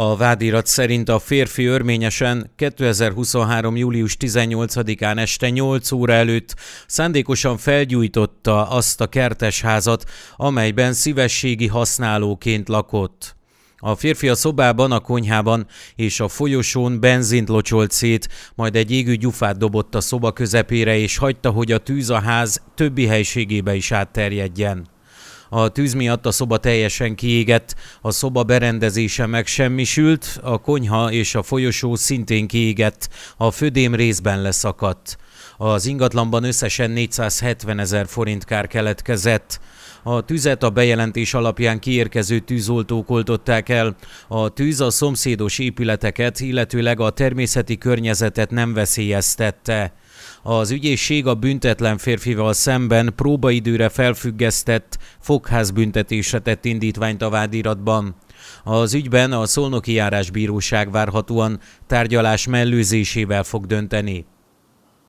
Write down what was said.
A vádirat szerint a férfi örményesen 2023. július 18-án este 8 óra előtt szándékosan felgyújtotta azt a kertesházat, amelyben szívességi használóként lakott. A férfi a szobában, a konyhában és a folyosón benzint locsolt szét, majd egy égő gyufát dobott a szoba közepére és hagyta, hogy a tűz a ház többi helységébe is átterjedjen. A tűz miatt a szoba teljesen kiégett, a szoba berendezése megsemmisült, a konyha és a folyosó szintén kiégett, a födém részben leszakadt. Az ingatlanban összesen 470 ezer forint kár keletkezett. A tüzet a bejelentés alapján kiérkező tűzoltók oltották el. A tűz a szomszédos épületeket, illetőleg a természeti környezetet nem veszélyeztette. Az ügyészség a büntetlen férfival szemben próbaidőre felfüggesztett fogházbüntetésre tett indítványt a vádiratban. Az ügyben a Szolnoki Járásbíróság várhatóan tárgyalás mellőzésével fog dönteni.